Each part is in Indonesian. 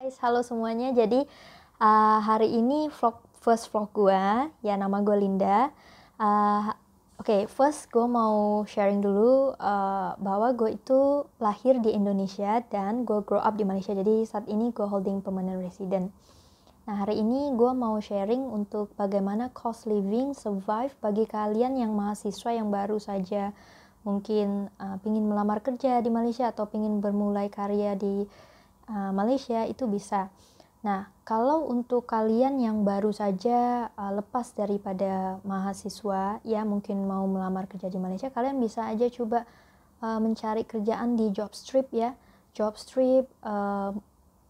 Guys, halo semuanya. Jadi uh, hari ini vlog first vlog gue, ya nama gue Linda. Uh, Oke, okay, first gue mau sharing dulu uh, bahwa gue itu lahir di Indonesia dan gue grow up di Malaysia. Jadi saat ini gue holding permanent resident. Nah hari ini gue mau sharing untuk bagaimana cost living survive bagi kalian yang mahasiswa yang baru saja mungkin uh, pingin melamar kerja di Malaysia atau pingin bermulai karya di Eh, Malaysia itu bisa. Nah, kalau untuk kalian yang baru saja uh, lepas daripada mahasiswa, ya mungkin mau melamar kerja di Malaysia, kalian bisa aja coba uh, mencari kerjaan di job Jobstrip ya. Jobstrip uh,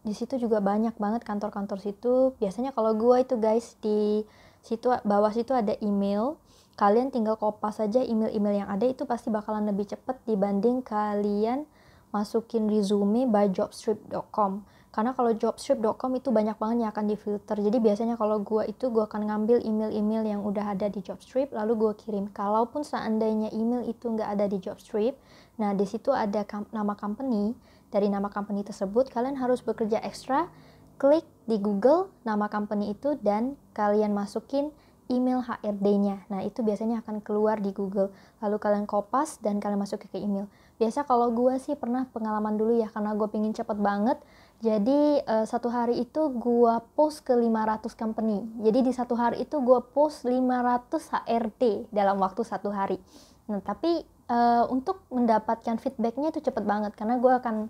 di situ juga banyak banget kantor-kantor situ. Biasanya kalau gue itu guys di situ bawah situ ada email. Kalian tinggal kopas saja email-email yang ada itu pasti bakalan lebih cepat dibanding kalian masukin resume by jobstrip.com karena kalau jobstrip.com itu banyak banget yang akan difilter jadi biasanya kalau gue itu gue akan ngambil email-email yang udah ada di jobstrip lalu gue kirim kalaupun seandainya email itu nggak ada di jobstrip nah di situ ada kamp nama company dari nama company tersebut kalian harus bekerja ekstra klik di Google nama company itu dan kalian masukin email HRD-nya. Nah, itu biasanya akan keluar di Google. Lalu kalian kopas dan kalian masuk ke email biasa kalau gue sih pernah pengalaman dulu ya karena gue pingin cepet banget jadi uh, satu hari itu gue post ke 500 company jadi di satu hari itu gue post 500 HRD dalam waktu satu hari nah tapi uh, untuk mendapatkan feedbacknya itu cepet banget karena gue akan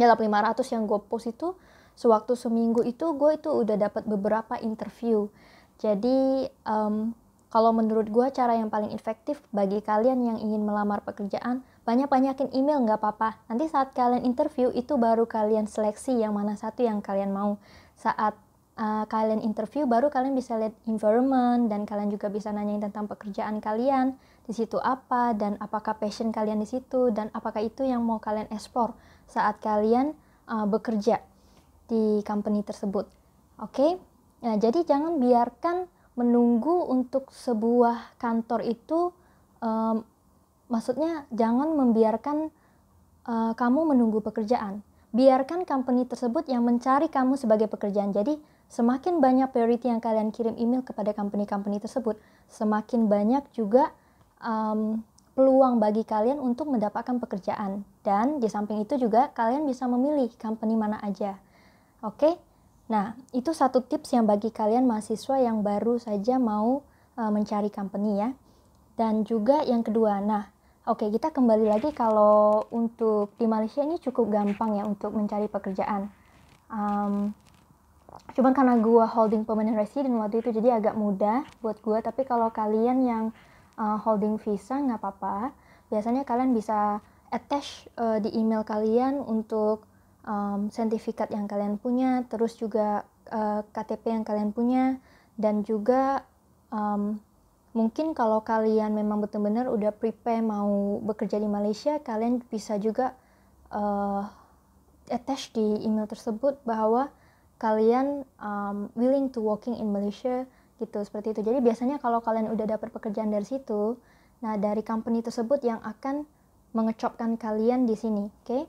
dalam 500 yang gue post itu sewaktu seminggu itu gue itu udah dapat beberapa interview jadi um, kalau menurut gue cara yang paling efektif bagi kalian yang ingin melamar pekerjaan banyak-banyakin email nggak apa-apa. Nanti saat kalian interview itu baru kalian seleksi yang mana satu yang kalian mau. Saat uh, kalian interview baru kalian bisa lihat environment dan kalian juga bisa nanyain tentang pekerjaan kalian. Di situ apa dan apakah passion kalian di situ dan apakah itu yang mau kalian ekspor saat kalian uh, bekerja di company tersebut. Oke. Okay? Nah, jadi jangan biarkan menunggu untuk sebuah kantor itu um, maksudnya jangan membiarkan uh, kamu menunggu pekerjaan. Biarkan company tersebut yang mencari kamu sebagai pekerjaan. Jadi, semakin banyak priority yang kalian kirim email kepada company-company tersebut, semakin banyak juga um, peluang bagi kalian untuk mendapatkan pekerjaan. Dan di samping itu juga kalian bisa memilih company mana aja. Oke? Okay? Nah, itu satu tips yang bagi kalian mahasiswa yang baru saja mau uh, mencari company ya. Dan juga yang kedua, nah Oke, kita kembali lagi kalau untuk di Malaysia ini cukup gampang ya untuk mencari pekerjaan. Um, cuman karena gue holding permanent resident waktu itu jadi agak mudah buat gue. Tapi kalau kalian yang uh, holding visa nggak apa-apa. Biasanya kalian bisa attach uh, di email kalian untuk um, sertifikat yang kalian punya, terus juga uh, eh, KTP yang kalian punya, dan juga um, mungkin kalau kalian memang benar-benar udah prepare mau bekerja di Malaysia kalian bisa juga uh, attach di email tersebut bahwa kalian um, willing to working in Malaysia gitu seperti itu jadi biasanya kalau kalian udah dapat pekerjaan dari situ nah dari company tersebut yang akan mengecopkan kalian di sini oke okay?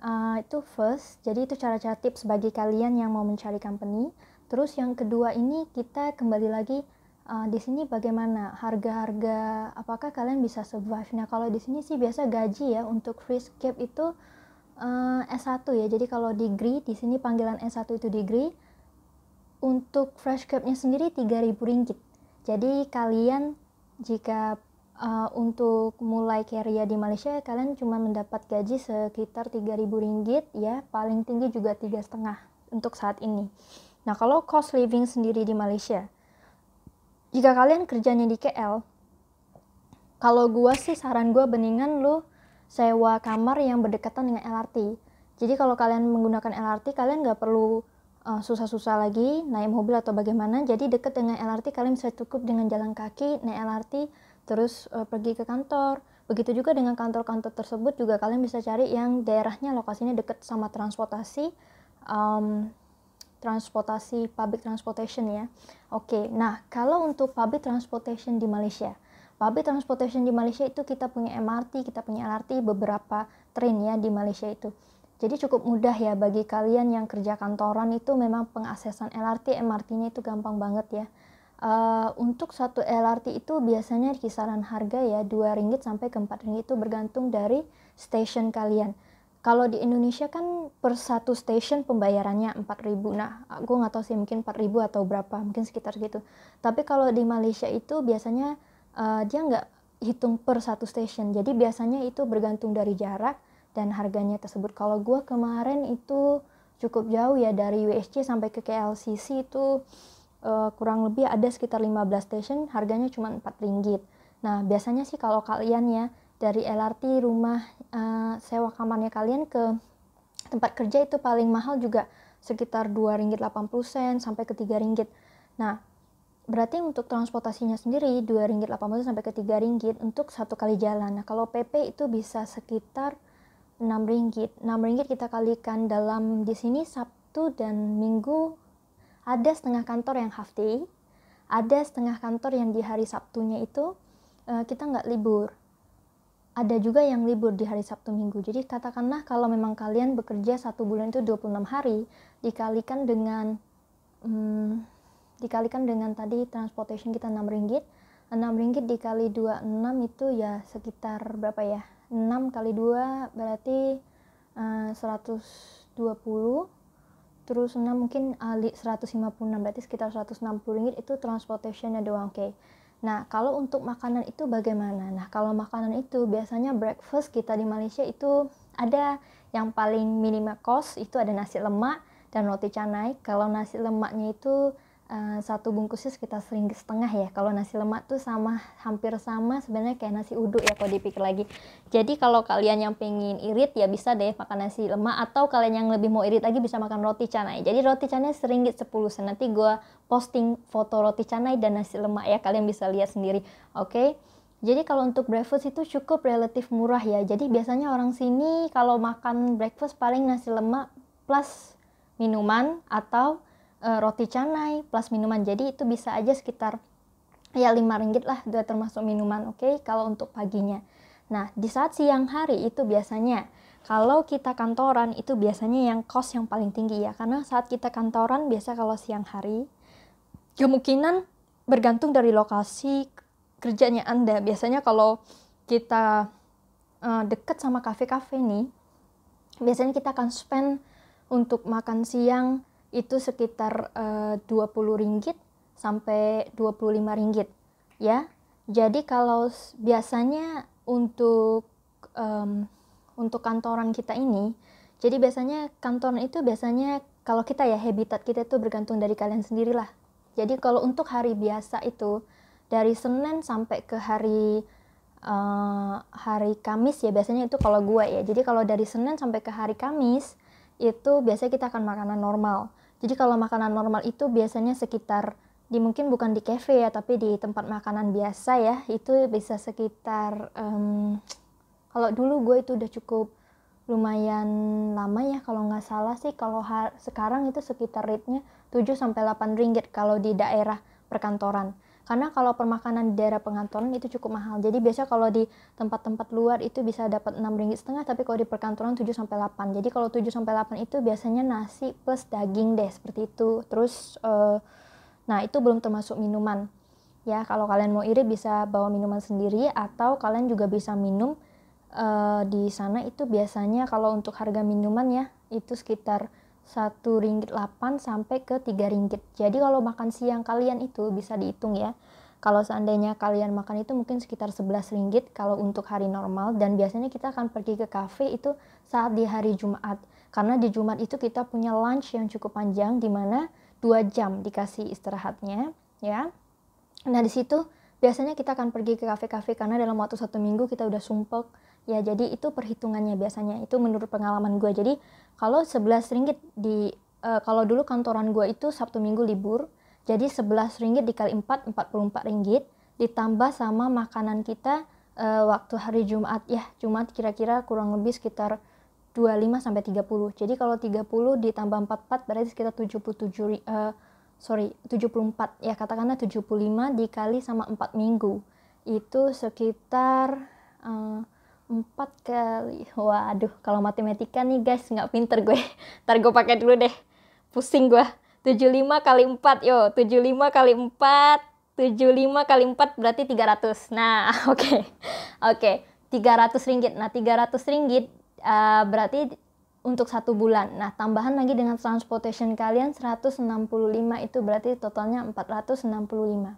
uh, itu first jadi itu cara-cara tips bagi kalian yang mau mencari company terus yang kedua ini kita kembali lagi uh, di sini bagaimana harga-harga apakah kalian bisa survive nah kalau di sini sih biasa gaji ya untuk free cap itu uh, eh, S1 ya jadi kalau degree di sini panggilan S1 itu degree untuk fresh capnya nya sendiri 3000 ringgit jadi kalian jika uh, untuk mulai karya di Malaysia kalian cuma mendapat gaji sekitar 3000 ringgit ya paling tinggi juga tiga setengah untuk saat ini nah kalau cost living sendiri di Malaysia jika kalian kerjanya di KL, kalau gue sih saran gue beningan lu sewa kamar yang berdekatan dengan LRT. Jadi kalau kalian menggunakan LRT, kalian nggak perlu eh, susah-susah lagi naik mobil atau bagaimana. Jadi deket dengan LRT, kalian bisa cukup dengan jalan kaki, naik LRT, terus uh, pergi ke kantor. Begitu juga dengan kantor-kantor tersebut juga kalian bisa cari yang daerahnya lokasinya deket sama transportasi, um, transportasi public transportation ya. Oke, nah kalau untuk public transportation di Malaysia, public transportation di Malaysia itu kita punya MRT, kita punya LRT, beberapa train ya di Malaysia itu. Jadi cukup mudah ya bagi kalian yang kerja kantoran itu memang pengaksesan LRT, MRT-nya itu gampang banget ya. Uh, untuk satu LRT itu biasanya kisaran harga ya 2 ringgit sampai ke 4 ringgit itu bergantung dari stasiun kalian kalau di Indonesia kan per satu station pembayarannya 4.000 nah aku nggak tahu sih mungkin 4.000 atau berapa mungkin sekitar gitu tapi kalau di Malaysia itu biasanya uh, dia nggak hitung per satu station jadi biasanya itu bergantung dari jarak dan harganya tersebut kalau gue kemarin itu cukup jauh ya dari USC sampai ke KLCC itu uh, kurang lebih ada sekitar 15 station harganya cuma 4 ringgit nah biasanya sih kalau kalian ya dari LRT rumah uh, sewa kamarnya kalian ke tempat kerja itu paling mahal juga sekitar 2 ringgit 80 sen sampai ke 3 ringgit. Nah, berarti untuk transportasinya sendiri 2 ringgit 80 sampai ke 3 ringgit untuk satu kali jalan. Nah, kalau PP itu bisa sekitar 6 ringgit. 6 ringgit kita kalikan dalam di sini Sabtu dan Minggu ada setengah kantor yang half day, ada setengah kantor yang di hari Sabtunya itu uh, kita nggak libur ada juga yang libur di hari Sabtu Minggu. Jadi katakanlah kalau memang kalian bekerja satu bulan itu 26 hari, dikalikan dengan hmm, dikalikan dengan tadi transportation kita 6 ringgit, 6 ringgit dikali 26 itu ya sekitar berapa ya? 6 kali 2 berarti eh, uh, 120 terus 6 mungkin eh, uh, 156 berarti sekitar 160 ringgit itu transportationnya doang oke okay Nah, kalau untuk makanan itu bagaimana? Nah, kalau makanan itu biasanya breakfast kita di Malaysia itu ada yang paling minimal cost itu ada nasi lemak dan roti canai. Kalau nasi lemaknya itu Eh, satu bungkusnya sekitar sering setengah ya kalau nasi lemak tuh sama hampir sama sebenarnya kayak nasi uduk ya kalau dipikir lagi jadi kalau kalian yang pengen irit ya bisa deh makan nasi lemak atau kalian yang lebih mau irit lagi bisa makan roti canai jadi roti canai seringgit sepuluh sen nanti gue posting foto roti canai dan nasi lemak ya kalian bisa lihat sendiri oke okay? Jadi kalau untuk breakfast itu cukup relatif murah ya. Jadi biasanya orang sini kalau makan breakfast paling nasi lemak plus minuman atau e, roti canai plus minuman. Jadi itu bisa aja sekitar ya 5 ringgit lah udah termasuk minuman oke okay? kalau untuk paginya. Nah, di saat siang hari itu biasanya kalau kita kantoran itu biasanya yang kos yang paling tinggi ya karena saat kita kantoran biasa kalau siang hari kemungkinan bergantung dari lokasi kerjanya Anda. Biasanya kalau kita uh, eh, dekat sama kafe-kafe nih, biasanya kita akan spend untuk makan siang itu sekitar eh, dua puluh ringgit sampai 25 ringgit ya. Jadi kalau biasanya untuk um, untuk kantoran kita ini, jadi biasanya kantoran itu biasanya kalau kita ya habitat kita itu bergantung dari kalian sendirilah. Jadi kalau untuk hari biasa itu dari Senin sampai ke hari uh, hari Kamis ya biasanya itu kalau gue ya. Jadi kalau dari Senin sampai ke hari Kamis itu biasanya kita akan makanan normal. Jadi kalau makanan normal itu biasanya sekitar di mungkin bukan di cafe ya, tapi di tempat makanan biasa ya, itu bisa sekitar um, kalau dulu gue itu udah cukup lumayan lama ya kalau nggak salah sih kalau sekarang itu sekitar rate-nya 7 sampai 8 ringgit kalau di daerah perkantoran. Karena kalau permakanan di daerah pengantoran itu cukup mahal. Jadi biasa kalau di tempat-tempat luar itu bisa dapat ringgit setengah, tapi kalau di perkantoran 7 sampai 8. Jadi kalau 7 sampai 8 itu biasanya nasi plus daging deh seperti itu. Terus uh, nah itu belum termasuk minuman. Ya, kalau kalian mau iri bisa bawa minuman sendiri atau kalian juga bisa minum uh, di sana itu biasanya kalau untuk harga minuman ya itu sekitar satu ringgit delapan sampai ke tiga ringgit. Jadi kalau makan siang kalian itu bisa dihitung ya. Kalau seandainya kalian makan itu mungkin sekitar sebelas ringgit kalau untuk hari normal dan biasanya kita akan pergi ke kafe itu saat di hari Jumat. Karena di Jumat itu kita punya lunch yang cukup panjang di mana dua jam dikasih istirahatnya ya. Nah, di situ biasanya kita akan pergi ke kafe-kafe karena dalam waktu satu minggu kita udah sumpek ya jadi itu perhitungannya biasanya itu menurut pengalaman gue jadi kalau 11 ringgit di uh, kalau dulu kantoran gue itu Sabtu Minggu libur jadi 11 ringgit dikali 4 44 ringgit ditambah sama makanan kita uh, waktu hari Jumat ya Jumat kira-kira kurang lebih sekitar 25 sampai 30 jadi kalau 30 ditambah 44 berarti sekitar 77 uh, eh, sorry 74 ya katakanlah 75 dikali sama 4 minggu itu sekitar uh, 4 kali waduh kalau matematika nih guys nggak pinter gue ntar gue pakai dulu deh pusing gue 75 kali 4 yo 75 kali 4 75 kali 4 berarti 300 nah oke okay. oke okay. 300 ringgit nah 300 ringgit uh, berarti untuk satu bulan. Nah, tambahan lagi dengan transportation kalian 165 itu berarti totalnya 465. Oke,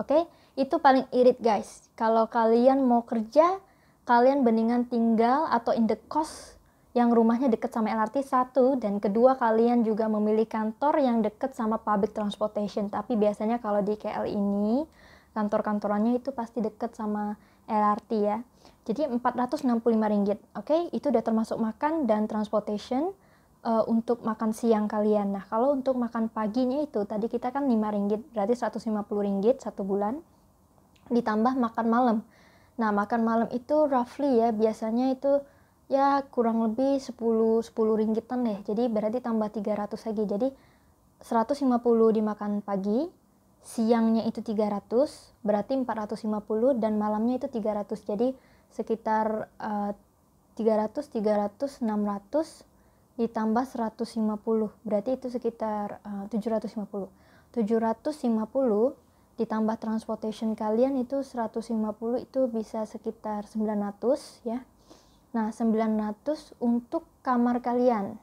okay? itu paling irit guys. Kalau kalian mau kerja kalian beningan tinggal atau indekos yang rumahnya dekat sama LRT satu dan kedua kalian juga memilih kantor yang dekat sama public transportation tapi biasanya kalau di KL ini kantor-kantorannya itu pasti dekat sama LRT ya jadi 465 ringgit oke okay? itu udah termasuk makan dan transportation uh, untuk makan siang kalian nah kalau untuk makan paginya itu tadi kita kan 5 ringgit berarti 150 ringgit satu bulan ditambah makan malam Nah, makan malam itu roughly ya, biasanya itu ya kurang lebih 10 10 ringgitan deh. Jadi berarti tambah 300 lagi. Jadi 150 dimakan pagi, siangnya itu 300, berarti 450 dan malamnya itu 300. Jadi sekitar uh, 300 300 600 ditambah 150. Berarti itu sekitar uh, 750. 750 ditambah transportation kalian itu 150 itu bisa sekitar 900 ya. Nah, 900 untuk kamar kalian.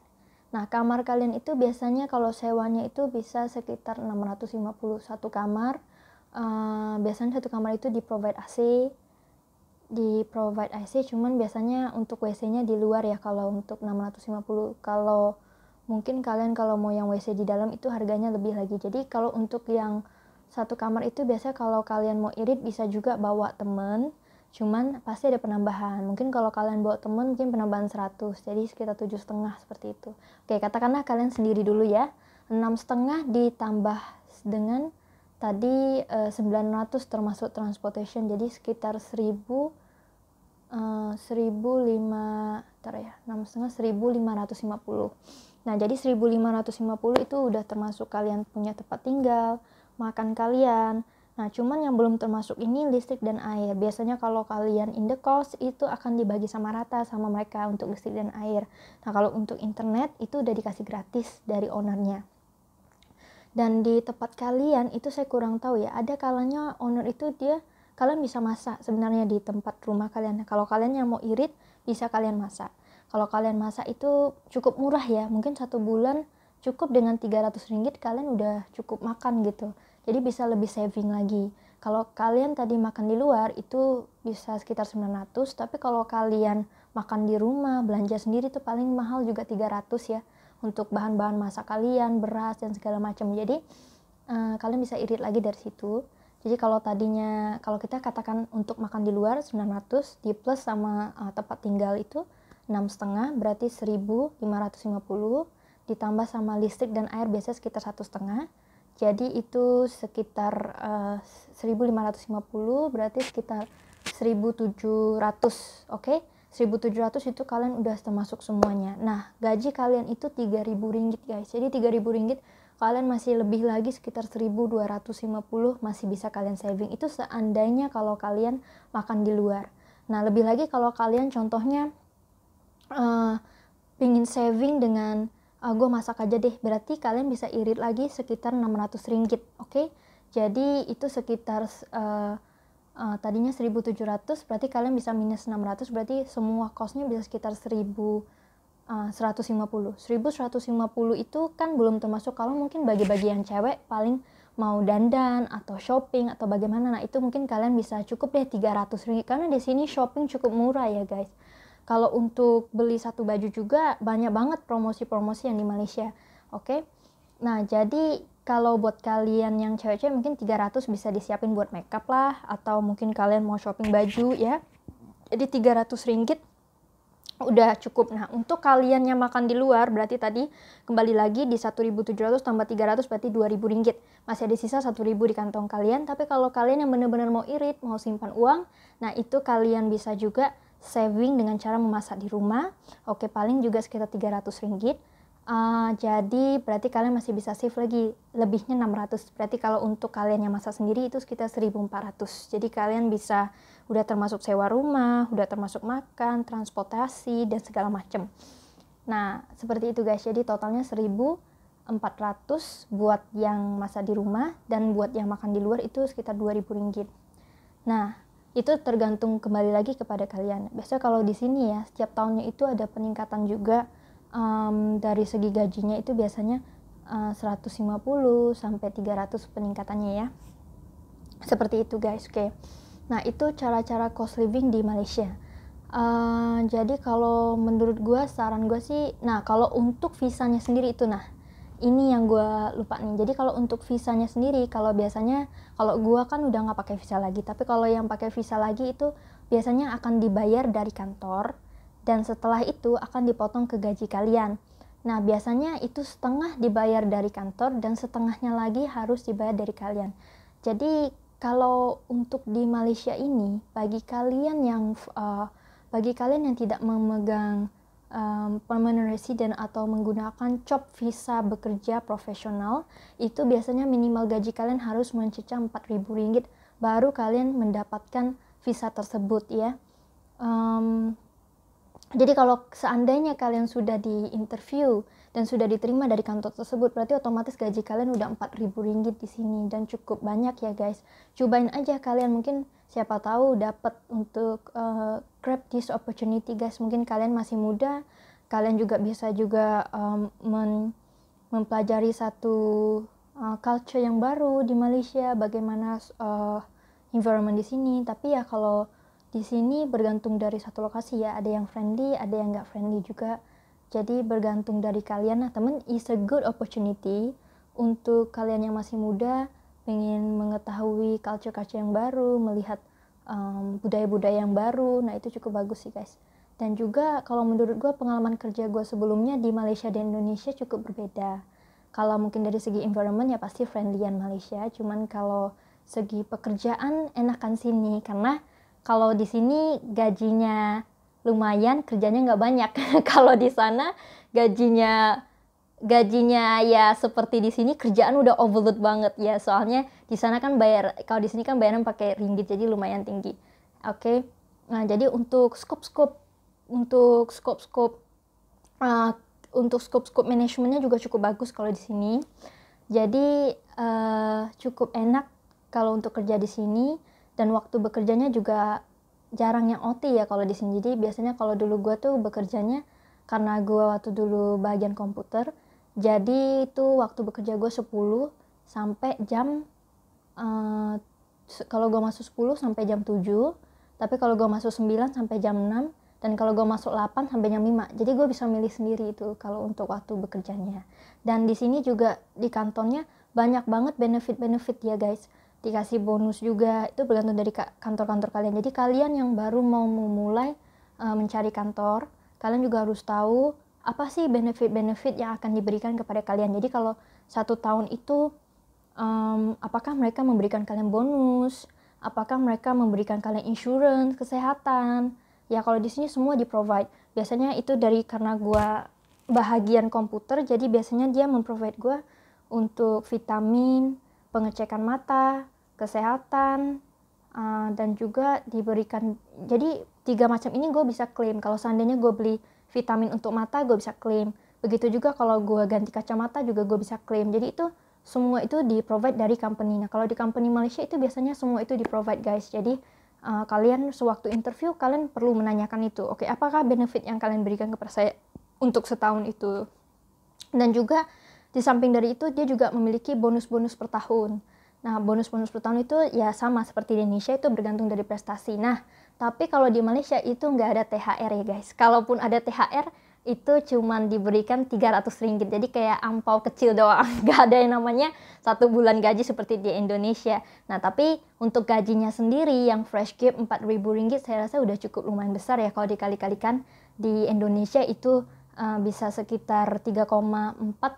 Nah, kamar kalian itu biasanya kalau sewanya itu bisa sekitar 650 satu kamar. Uh, biasanya satu kamar itu di provide AC, di provide AC cuman biasanya untuk WC-nya di luar ya kalau untuk 650 kalau mungkin kalian kalau mau yang WC di dalam itu harganya lebih lagi jadi kalau untuk yang satu kamar itu biasanya kalau kalian mau irit bisa juga bawa temen cuman pasti ada penambahan mungkin kalau kalian bawa temen mungkin penambahan 100 jadi sekitar tujuh setengah seperti itu oke katakanlah kalian sendiri dulu ya enam setengah ditambah dengan tadi eh, sembilan 900 termasuk transportation jadi sekitar seribu eh, seribu lima ya enam setengah seribu lima lima ratus puluh nah jadi seribu lima lima ratus puluh itu udah termasuk kalian punya tempat tinggal makan kalian. Nah, cuman yang belum termasuk ini listrik dan air. Biasanya kalau kalian in the cost itu akan dibagi sama rata sama mereka untuk listrik dan air. Nah, kalau untuk internet itu udah dikasih gratis dari ownernya. Dan di tempat kalian itu saya kurang tahu ya, ada kalanya owner itu dia kalian bisa masak sebenarnya di tempat rumah kalian. Kalau kalian yang mau irit bisa kalian masak. Kalau kalian masak itu cukup murah ya, mungkin satu bulan cukup dengan 300 ringgit kalian udah cukup makan gitu jadi bisa lebih saving lagi kalau kalian tadi makan di luar itu bisa sekitar 900 tapi kalau kalian makan di rumah belanja sendiri itu paling mahal juga 300 ya untuk bahan-bahan masak kalian beras dan segala macam jadi uh, kalian bisa irit lagi dari situ jadi kalau tadinya kalau kita katakan untuk makan di luar 900 di plus sama uh, tempat tinggal itu enam setengah berarti 1550 ditambah sama listrik dan air biasanya sekitar satu setengah jadi itu sekitar eh, uh, 1550 berarti sekitar 1700 oke okay? 1700 itu kalian udah termasuk semuanya nah gaji kalian itu 3000 ringgit guys jadi 3000 ringgit kalian masih lebih lagi sekitar 1250 masih bisa kalian saving itu seandainya kalau kalian makan di luar nah lebih lagi kalau kalian contohnya uh, pingin saving dengan uh, ah, gue masak aja deh berarti kalian bisa irit lagi sekitar 600 ringgit oke okay? jadi itu sekitar uh, uh, tadinya 1700 berarti kalian bisa minus 600 berarti semua kosnya bisa sekitar 1000 150 1150 itu kan belum termasuk kalau mungkin bagi-bagi yang cewek paling mau dandan atau shopping atau bagaimana nah itu mungkin kalian bisa cukup deh 300 ringgit karena di sini shopping cukup murah ya guys kalau untuk beli satu baju juga banyak banget promosi-promosi yang di Malaysia. Oke. Okay? Nah, jadi kalau buat kalian yang cewek-cewek mungkin 300 bisa disiapin buat makeup lah atau mungkin kalian mau shopping baju ya. Jadi 300 ringgit udah cukup. Nah, untuk kalian yang makan di luar berarti tadi kembali lagi di 1.700 tambah 300 berarti 2.000 ringgit. Masih ada sisa 1.000 di kantong kalian. Tapi kalau kalian yang benar-benar mau irit, mau simpan uang, nah itu kalian bisa juga saving dengan cara memasak di rumah. Oke, paling juga sekitar 300 ringgit. Uh, jadi berarti kalian masih bisa save lagi lebihnya 600. Berarti kalau untuk kalian yang masak sendiri itu sekitar 1400. Jadi kalian bisa udah termasuk sewa rumah, udah termasuk makan, transportasi dan segala macam. Nah, seperti itu guys. Jadi totalnya 1400 buat yang masak di rumah dan buat yang makan di luar itu sekitar 2000 ringgit. Nah, itu tergantung kembali lagi kepada kalian. Biasanya kalau di sini ya, setiap tahunnya itu ada peningkatan juga um, dari segi gajinya itu biasanya eh, uh, 150 sampai 300 peningkatannya ya. Seperti itu guys, oke. Okay. Nah, itu cara-cara cost living di Malaysia. Uh, jadi kalau menurut gue, saran gue sih, nah kalau untuk visanya sendiri itu nah, ini yang gue lupa nih jadi kalau untuk visanya sendiri kalau biasanya kalau gue kan udah nggak pakai visa lagi tapi kalau yang pakai visa lagi itu biasanya akan dibayar dari kantor dan setelah itu akan dipotong ke gaji kalian nah biasanya itu setengah dibayar dari kantor dan setengahnya lagi harus dibayar dari kalian jadi kalau untuk di Malaysia ini bagi kalian yang uh, bagi kalian yang tidak memegang um, permanent resident atau menggunakan job visa bekerja profesional itu biasanya minimal gaji kalian harus mencecah 4000 ringgit baru kalian mendapatkan visa tersebut ya um, jadi kalau seandainya kalian sudah di interview dan sudah diterima dari kantor tersebut berarti otomatis gaji kalian udah 4000 ringgit di sini dan cukup banyak ya guys cobain aja kalian mungkin siapa tahu dapat untuk uh, grab this opportunity guys mungkin kalian masih muda kalian juga bisa juga um, men mempelajari satu uh, culture yang baru di Malaysia bagaimana uh, environment di sini tapi ya kalau di sini bergantung dari satu lokasi ya ada yang friendly ada yang nggak friendly juga jadi bergantung dari kalian nah temen is a good opportunity untuk kalian yang masih muda pengen mengetahui culture-culture yang baru melihat budaya-budaya um, yang baru nah itu cukup bagus sih guys dan juga kalau menurut gue pengalaman kerja gue sebelumnya di Malaysia dan Indonesia cukup berbeda kalau mungkin dari segi environment ya pasti friendlyan Malaysia cuman kalau segi pekerjaan enakan sini karena kalau di sini gajinya lumayan kerjanya nggak banyak kalau di sana gajinya gajinya ya seperti di sini kerjaan udah overload banget ya soalnya di sana kan bayar kalau di sini kan bayaran pakai ringgit jadi lumayan tinggi oke okay? nah jadi untuk scope scope untuk scope scope uh, ah, untuk scope scope manajemennya juga cukup bagus kalau di sini jadi uh, cukup enak kalau untuk kerja di sini dan waktu bekerjanya juga jarang yang OT ya kalau di sini jadi biasanya kalau dulu gue tuh bekerjanya karena gue waktu dulu bagian komputer jadi itu waktu bekerja gue 10 sampai jam uh, kalau gue masuk 10 sampai jam 7, tapi kalau gue masuk 9 sampai jam 6 dan kalau gue masuk 8 sampai jam 5. Jadi gue bisa milih sendiri itu kalau untuk waktu bekerjanya. Dan di sini juga di kantornya banyak banget benefit-benefit ya guys. Dikasih bonus juga, itu bergantung dari kantor-kantor kalian. Jadi kalian yang baru mau memulai uh, mencari kantor, kalian juga harus tahu apa sih benefit-benefit yang akan diberikan kepada kalian. Jadi kalau satu tahun itu, um, apakah mereka memberikan kalian bonus? Apakah mereka memberikan kalian insurance, kesehatan? Ya kalau di sini semua di provide. Biasanya itu dari karena gue bahagian komputer, jadi biasanya dia memprovide gue untuk vitamin, pengecekan mata, kesehatan, uh, dan juga diberikan. Jadi tiga macam ini gue bisa klaim. Kalau seandainya gue beli vitamin untuk mata gue bisa klaim begitu juga kalau gue ganti kacamata juga gue bisa klaim jadi itu semua itu di provide dari company nah kalau di company Malaysia itu biasanya semua itu di provide guys jadi uh, kalian sewaktu interview kalian perlu menanyakan itu oke okay, apakah benefit yang kalian berikan kepada saya untuk setahun itu dan juga di samping dari itu dia juga memiliki bonus-bonus per tahun nah bonus-bonus per tahun itu ya sama seperti di Indonesia itu bergantung dari prestasi nah tapi kalau di Malaysia itu nggak ada THR ya guys. Kalaupun ada THR itu cuma diberikan 300 ringgit. Jadi kayak ampau kecil doang. Nggak ada yang namanya satu bulan gaji seperti di Indonesia. Nah tapi untuk gajinya sendiri yang fresh give 4000 ringgit saya rasa udah cukup lumayan besar ya. Kalau dikali-kalikan di Indonesia itu uh, bisa sekitar 3,4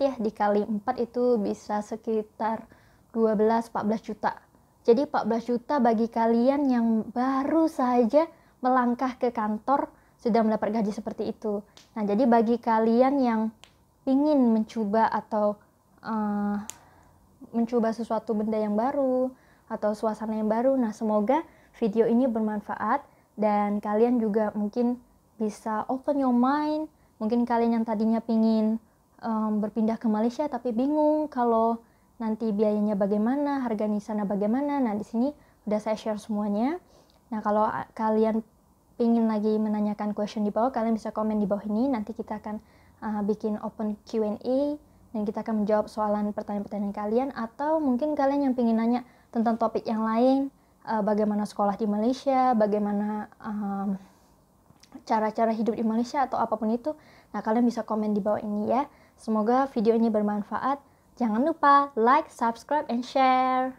ya. Dikali 4 itu bisa sekitar 12-14 juta jadi 14 juta bagi kalian yang baru saja melangkah ke kantor sudah mendapat gaji seperti itu. Nah, jadi bagi kalian yang ingin mencoba atau uh, mencoba sesuatu benda yang baru atau suasana yang baru, nah semoga video ini bermanfaat dan kalian juga mungkin bisa open your mind. Mungkin kalian yang tadinya ingin um, eh, berpindah ke Malaysia tapi bingung kalau nanti biayanya bagaimana, harga di sana bagaimana. Nah, di sini udah saya share semuanya. Nah, kalau ah, kalian ingin lagi menanyakan question di bawah, kalian bisa komen di bawah ini. Nanti kita akan uh, bikin open Q&A dan kita akan menjawab soalan pertanyaan-pertanyaan kalian atau mungkin kalian yang ingin nanya tentang topik yang lain, uh, bagaimana sekolah di Malaysia, bagaimana um, cara-cara hidup di Malaysia atau apapun itu. Nah, kalian bisa komen di bawah ini ya. Semoga videonya bermanfaat. Jangan lupa like, subscribe, and share.